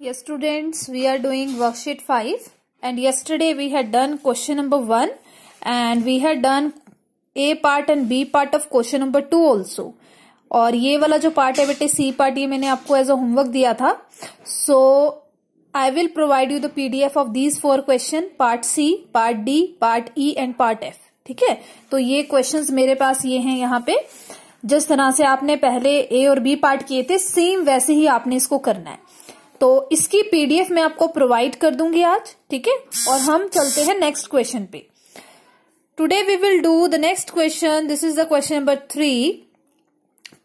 Yes students, we are doing worksheet 5 and yesterday we had done question number 1 and we had done A part and B part of question number 2 also और ये वाला जो part है बेटे C part ये मैंने आपको as a homework दिया था so I will provide you the PDF of these four question part C part D part E and part F ठीक है तो ये क्वेश्चंस मेरे पास ये हैं यहाँ पे जिस तरह से आपने पहले ए और बी पार्ट किए थे सेम वैसे ही आपने इसको करना है तो इसकी पीडीएफ मैं आपको प्रोवाइड कर दूंगी आज ठीक है और हम चलते हैं नेक्स्ट क्वेश्चन पे today we will do the next question this is the question number three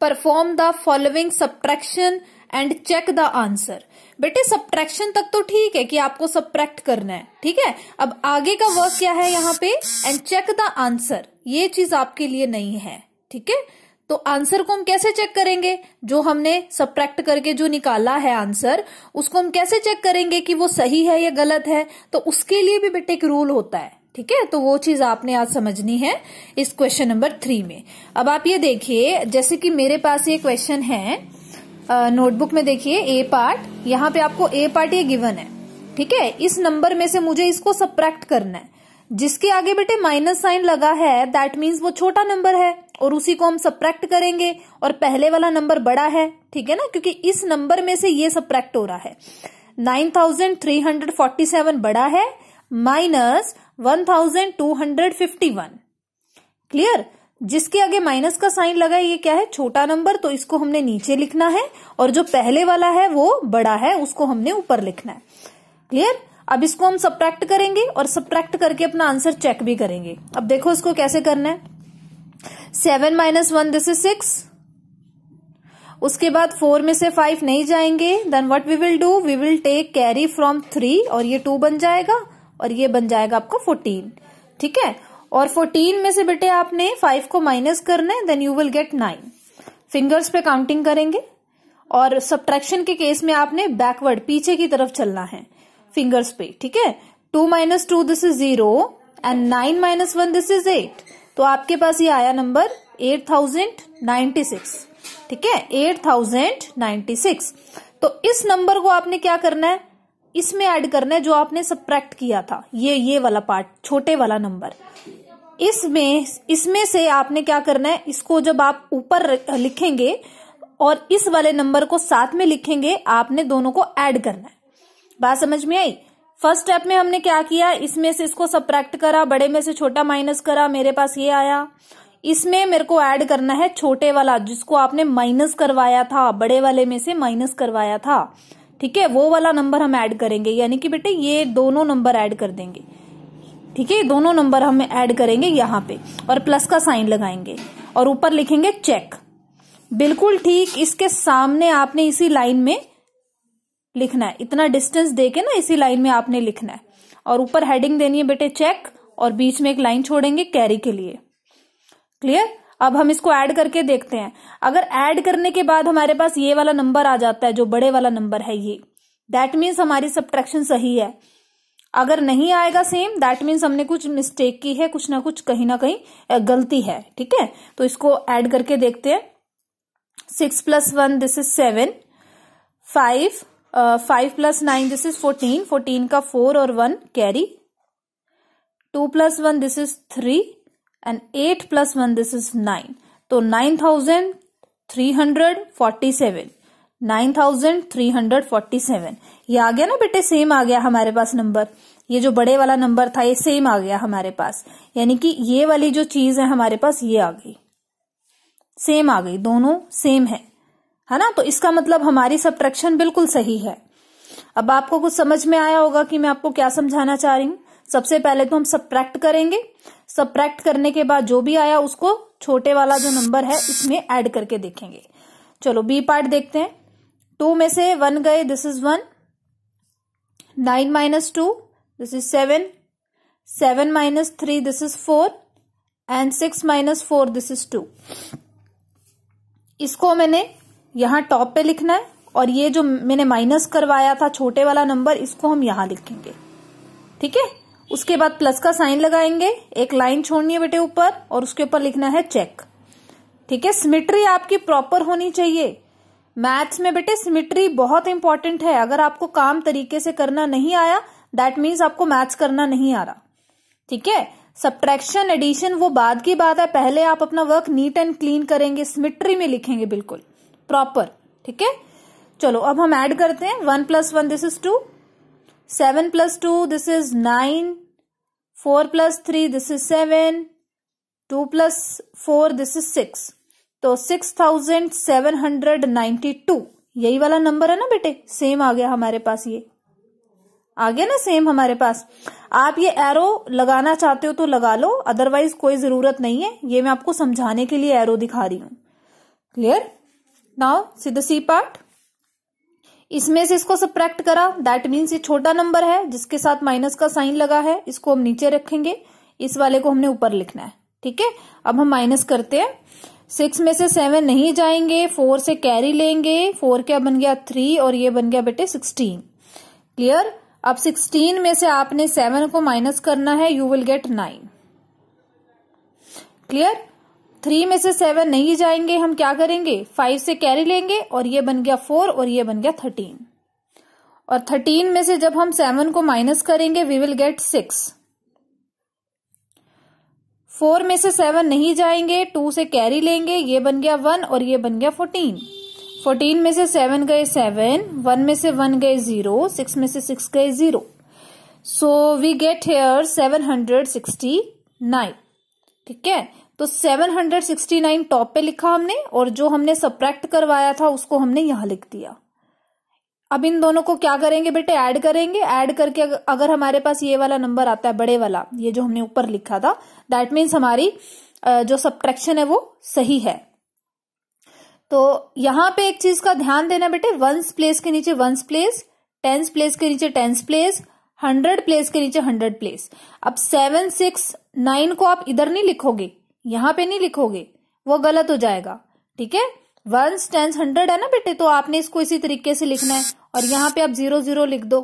perform the following subtraction and check the answer बेटे सब्ट्रैक्शन तक तो ठीक है कि आपको सब्ट्रैक्ट करना है ठीक है अब आगे का वर्क क्या है यहाँ पे एंड चेक द आंसर ये चीज आपके लिए नहीं है ठीक है तो आंसर को हम कैसे चेक करेंगे जो हमने सब्ट्रैक्ट करके जो निकाला है आंसर उसको हम कैसे चेक करेंगे कि वो सही है या गलत है तो उसके लिए भी बेटे एक रूल होता है ठीक है तो वो चीज आपने आज समझनी है इस क्वेश्चन नंबर थ्री में अब आप ये देखिए जैसे कि मेरे पास ये क्वेश्चन है नोटबुक में देखिए ए पार्ट यहाँ पे आपको ए पार्ट ये गिवन है ठीक है इस नंबर में से मुझे इसको सब्ट्रैक्ट करना है जिसके आगे बेटे माइनस साइन लगा है दैट मीन्स वो छोटा नंबर है और उसी को हम सप्रैक्ट करेंगे और पहले वाला नंबर बड़ा है ठीक है ना क्योंकि इस नंबर में से ये सप्रैक्ट हो रहा है 9347 बड़ा है माइनस 1251 क्लियर जिसके आगे माइनस का साइन लगा ये क्या है छोटा नंबर तो इसको हमने नीचे लिखना है और जो पहले वाला है वो बड़ा है उसको हमने ऊपर लिखना है क्लियर अब इसको हम सप्रैक्ट करेंगे और सप्रैक्ट करके अपना आंसर चेक भी करेंगे अब देखो इसको कैसे करना है seven minus one this is six उसके बाद फोर में से फाइव नहीं जाएंगे then what we will do we will take carry from three और ये टू बन जाएगा और ये बन जाएगा आपका फोर्टीन ठीक है और फोर्टीन में से बेटे आपने फाइव को माइनस करना है then you will get nine fingers पे काउंटिंग करेंगे और सब्ट्रैक्शन के केस में आपने बैकवर्ड पीछे की तरफ चलना है फिंगर्स पे ठीक है two minus two this is zero and nine minus one this is eight तो आपके पास ये आया number eight thousand ninety six ठीक है एट थाउजेंड नाइन्टी सिक्स तो इस नंबर को आपने क्या करना है इसमें ऐड करना है जो आपने सप्रैक्ट किया था ये ये वाला पार्ट छोटे वाला नंबर इसमें इसमें से आपने क्या करना है इसको जब आप ऊपर लिखेंगे और इस वाले नंबर को साथ में लिखेंगे आपने दोनों को ऐड करना है बात समझ में आई फर्स्ट स्टेप में हमने क्या किया इसमें से इसको सप्रैक्ट करा बड़े में से छोटा माइनस करा मेरे पास ये आया इसमें मेरे को ऐड करना है छोटे वाला जिसको आपने माइनस करवाया था बड़े वाले में से माइनस करवाया था ठीक है वो वाला नंबर हम ऐड करेंगे यानी कि बेटे ये दोनों नंबर ऐड कर देंगे ठीक है दोनों नंबर हम ऐड करेंगे यहाँ पे और प्लस का साइन लगाएंगे और ऊपर लिखेंगे चेक बिल्कुल ठीक इसके सामने आपने इसी लाइन में लिखना है इतना डिस्टेंस देके ना इसी लाइन में आपने लिखना है और ऊपर हेडिंग देनी है बेटे चेक और बीच में एक लाइन छोड़ेंगे कैरी के लिए क्लियर अब हम इसको ऐड करके देखते हैं अगर ऐड करने के बाद हमारे पास ये वाला नंबर आ जाता है जो बड़े वाला नंबर है ये दैट मीन्स हमारी सब्ट्रैक्शन सही है अगर नहीं आएगा सेम दैट मीन्स हमने कुछ मिस्टेक की है कुछ ना कुछ कहीं ना कहीं गलती है ठीक है तो इसको ऐड करके देखते हैं six plus one this is seven five five plus nine this is fourteen fourteen का फोर और one carry two plus one this is three and eight plus one this is nine तो nine thousand three hundred forty seven nine thousand three hundred forty seven ये आ गया ना बेटे same आ गया हमारे पास नंबर ये जो बड़े वाला नंबर था ये सेम आ गया हमारे पास यानी कि ये वाली जो चीज है हमारे पास ये आ गई सेम आ गई दोनों सेम है है ना तो इसका मतलब हमारी सब्ट्रैक्शन बिल्कुल सही है अब आपको कुछ समझ में आया होगा कि मैं आपको क्या समझाना चाह रही हूं सबसे पहले तो हम सब्ट्रैक्ट करेंगे सब्ट्रैक्ट करने के बाद जो भी आया उसको छोटे वाला जो नंबर है इसमें ऐड करके देखेंगे चलो बी पार्ट देखते हैं टू में से वन गए this is one nine minus two this is seven seven minus three this is four and six minus four this is two इसको मैंने यहां टॉप पे लिखना है और ये जो मैंने माइनस करवाया था छोटे वाला नंबर इसको हम यहां लिखेंगे ठीक है उसके बाद प्लस का साइन लगाएंगे एक लाइन छोड़नी है बेटे ऊपर और उसके ऊपर लिखना है चेक ठीक है सिमिट्री आपकी प्रॉपर होनी चाहिए मैथ्स में बेटे सिमिट्री बहुत इंपॉर्टेंट है अगर आपको काम तरीके से करना नहीं आया दैट मीन्स आपको मैथ्स करना नहीं आ रहा ठीक है सब्ट्रैक्शन एडिशन वो बाद की बात है पहले आप अपना वर्क नीट एंड क्लीन करेंगे सिमिट्री में लिखेंगे बिल्कुल प्रॉपर ठीक है चलो अब हम ऐड करते हैं one plus one this is two seven plus two this is nine four plus three this is seven two plus four this is six तो six thousand seven hundred ninety two यही वाला number है ना बेटे same आ गया हमारे पास ये आ गया ना सेम हमारे पास आप ये एरो लगाना चाहते हो तो लगा लो अदरवाइज कोई जरूरत नहीं है ये मैं आपको समझाने के लिए एरो दिखा रही हूं clear now see the C part इसमें से इसको सप्रैक्ट करा दैट मीन्स ये छोटा नंबर है जिसके साथ माइनस का साइन लगा है इसको हम नीचे रखेंगे इस वाले को हमने ऊपर लिखना है ठीक है अब हम माइनस करते हैं सिक्स में से सेवन नहीं जाएंगे फोर से कैरी लेंगे फोर क्या बन गया थ्री और ये बन गया बेटे सिक्सटीन क्लियर अब सिक्सटीन में से आपने सेवन को माइनस करना है you will get nine clear three में से सेवन नहीं जाएंगे हम क्या करेंगे फाइव से कैरी लेंगे और ये बन गया फोर और ये बन गया थर्टीन और थर्टीन में से जब हम सेवन को माइनस करेंगे we will get six four में से सेवन नहीं जाएंगे टू से कैरी लेंगे ये बन गया वन और ये बन गया फोर्टीन फोर्टीन में से सेवन गए सेवन वन में से वन गए जीरो सिक्स में से सिक्स गए zero so we get here seven hundred sixty nine ठीक है तो 769 टॉप पे लिखा हमने और जो हमने सप्रैक्ट करवाया था उसको हमने यहां लिख दिया अब इन दोनों को क्या करेंगे बेटे ऐड करेंगे ऐड करके अगर हमारे पास ये वाला नंबर आता है बड़े वाला ये जो हमने ऊपर लिखा था दैट मीन्स हमारी जो सब्ट्रैक्शन है वो सही है तो यहां पे एक चीज का ध्यान देना बेटे वंस प्लेस के नीचे वंस प्लेस टेंस प्लेस के नीचे टेंस प्लेस हंड्रेड प्लेस के नीचे हंड्रेड प्लेस अब सेवन सिक्स नाइन को आप इधर नहीं लिखोगे यहाँ पे नहीं लिखोगे वो गलत हो जाएगा ठीक है वंस टेंस हंड्रेड है ना बेटे तो आपने इसको इसी तरीके से लिखना है और यहाँ पे आप जीरो जीरो लिख दो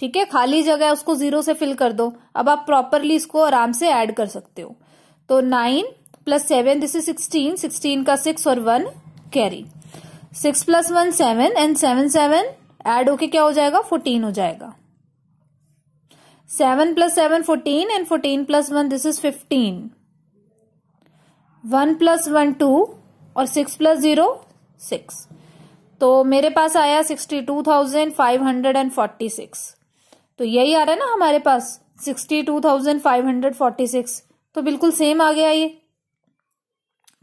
ठीक है खाली जगह है उसको जीरो से फिल कर दो अब आप प्रॉपरली इसको आराम से ऐड कर सकते हो तो nine plus seven this is sixteen sixteen का सिक्स और one carry six plus one seven and seven seven add होके क्या हो जाएगा फोर्टीन हो जाएगा seven plus seven fourteen and fourteen plus one this is fifteen one plus one two और six plus zero six तो मेरे पास आया sixty two thousand five hundred and forty six तो यही आ रहा है ना हमारे पास sixty two thousand five hundred forty six तो बिल्कुल सेम आ गया ये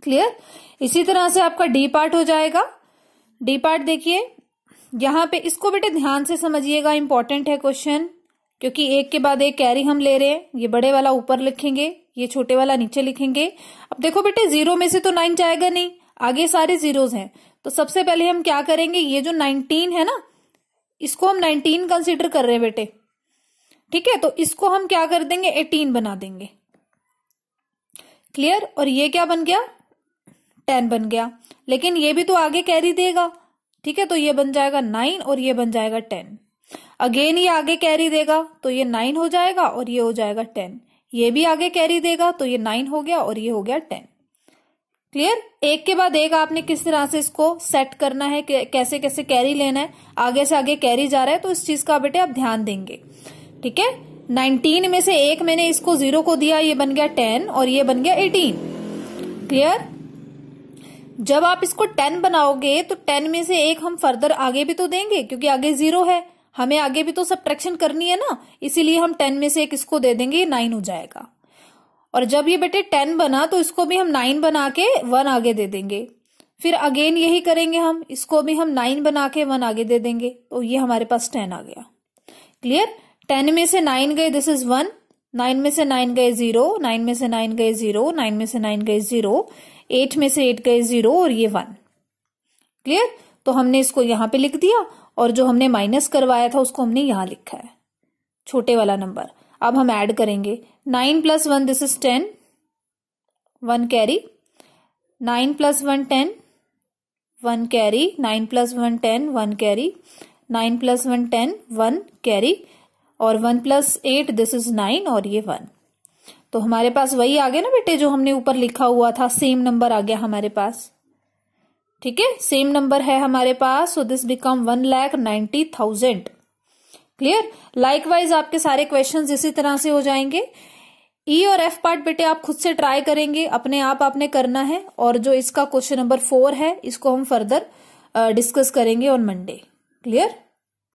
क्लियर इसी तरह से आपका डी पार्ट हो जाएगा डी पार्ट देखिए यहां पे इसको बेटे ध्यान से समझिएगा इंपॉर्टेंट है क्वेश्चन क्योंकि एक के बाद एक कैरी हम ले रहे हैं ये बड़े वाला ऊपर लिखेंगे ये छोटे वाला नीचे लिखेंगे अब देखो बेटे जीरो में से तो नाइन जाएगा नहीं आगे सारे जीरोज हैं तो सबसे पहले हम क्या करेंगे ये जो नाइनटीन है ना इसको हम नाइनटीन कंसिडर कर रहे हैं बेटे ठीक है तो इसको हम क्या कर देंगे एटीन बना देंगे क्लियर और ये क्या बन गया टेन बन गया लेकिन ये भी तो आगे कैरी देगा ठीक है तो ये बन जाएगा नाइन और ये बन जाएगा टेन अगेन ये आगे कैरी देगा तो ये नाइन हो जाएगा और ये हो जाएगा टेन ये भी आगे कैरी देगा तो ये नाइन हो गया और ये हो गया टेन क्लियर एक के बाद एक आपने किस तरह से इसको सेट करना है कैसे कैसे कैरी लेना है आगे से आगे कैरी जा रहा है तो इस चीज का बेटे आप ध्यान देंगे ठीक है नाइनटीन में से एक मैंने इसको जीरो को दिया ये बन गया टेन और ये बन गया एटीन क्लियर जब आप इसको टेन बनाओगे तो टेन में से एक हम फर्दर आगे भी तो देंगे क्योंकि आगे जीरो है हमें आगे भी तो सब्ट्रैक्शन करनी है ना इसीलिए हम टेन में से एक इसको दे देंगे ये नाइन हो जाएगा और जब ये बेटे टेन बना तो इसको भी हम नाइन बना के वन आगे दे देंगे फिर अगेन यही करेंगे हम इसको भी हम नाइन बना के वन आगे दे देंगे तो ये हमारे पास टेन आ गया क्लियर टेन में से नाइन गए दिस इज वन नाइन में से नाइन गए जीरो नाइन में से नाइन गए जीरो नाइन में से नाइन गए जीरो एट में से एट गए जीरो और ये वन क्लियर तो हमने इसको यहां पे लिख दिया और जो हमने माइनस करवाया था उसको हमने यहां लिखा है छोटे वाला नंबर अब हम ऐड करेंगे nine plus one this is ten one carry nine plus one ten one carry nine plus one ten one carry nine plus one ten one carry और one plus eight this is nine और ये one तो हमारे पास वही आ गया ना बेटे जो हमने ऊपर लिखा हुआ था सेम नंबर आ गया हमारे पास ठीक है सेम नंबर है हमारे पास so this become one lakh ninety thousand clear likewise आपके सारे क्वेश्चन इसी तरह से हो जाएंगे ई e और एफ पार्ट बेटे आप खुद से ट्राई करेंगे अपने आप आपने करना है और जो इसका क्वेश्चन नंबर फोर है इसको हम फर्दर डिस्कस uh, करेंगे ऑन मंडे क्लियर